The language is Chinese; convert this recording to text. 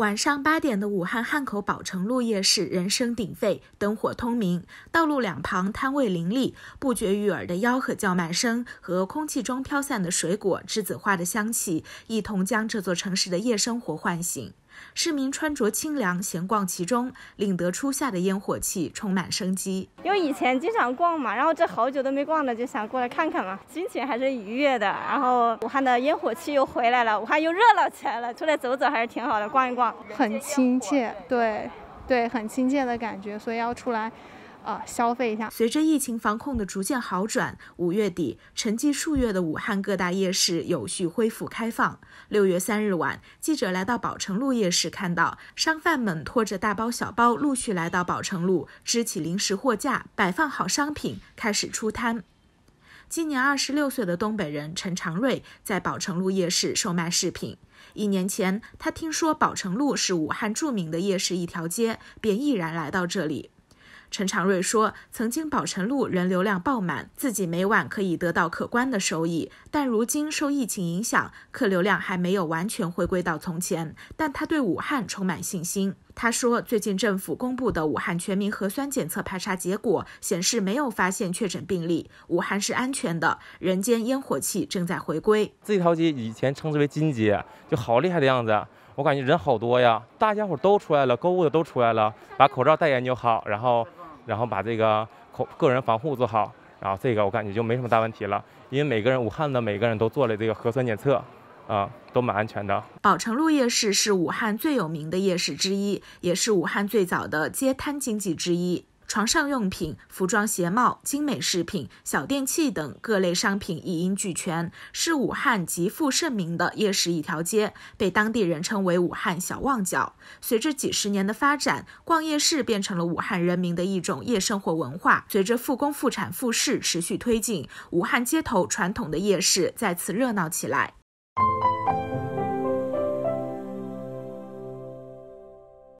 晚上八点的武汉汉口宝城路夜市，人声鼎沸，灯火通明，道路两旁摊位林立，不绝于耳的吆喝叫卖声和空气中飘散的水果栀子花的香气，一同将这座城市的夜生活唤醒。市民穿着清凉，闲逛其中，领得初夏的烟火气，充满生机。因为以前经常逛嘛，然后这好久都没逛了，就想过来看看嘛，心情还是愉悦的。然后武汉的烟火气又回来了，武汉又热闹起来了，出来走走还是挺好的，逛一逛很亲切，对，对，很亲切的感觉，所以要出来。啊，消费一下。随着疫情防控的逐渐好转，五月底，沉寂数月的武汉各大夜市有序恢复开放。六月三日晚，记者来到宝成路夜市，看到商贩们拖着大包小包，陆续来到宝成路，支起临时货架，摆放好商品，开始出摊。今年二十六岁的东北人陈长瑞在宝成路夜市售卖饰品。一年前，他听说宝成路是武汉著名的夜市一条街，便毅然来到这里。陈长瑞说：“曾经宝成路人流量爆满，自己每晚可以得到可观的收益。但如今受疫情影响，客流量还没有完全回归到从前。但他对武汉充满信心。他说，最近政府公布的武汉全民核酸检测排查结果显示，没有发现确诊病例，武汉是安全的。人间烟火气正在回归。这条街以前称之为金街，就好厉害的样子。我感觉人好多呀，大家伙都出来了，购物的都出来了，把口罩戴严就好，然后。”然后把这个口个人防护做好，然后这个我感觉就没什么大问题了，因为每个人武汉的每个人都做了这个核酸检测，啊，都蛮安全的。宝成路夜市是武汉最有名的夜市之一，也是武汉最早的街摊经济之一。床上用品、服装、鞋帽、精美饰品、小电器等各类商品一应俱全，是武汉极负盛名的夜市一条街，被当地人称为“武汉小旺角”。随着几十年的发展，逛夜市变成了武汉人民的一种夜生活文化。随着复工复产复市持续推进，武汉街头传统的夜市再次热闹起来。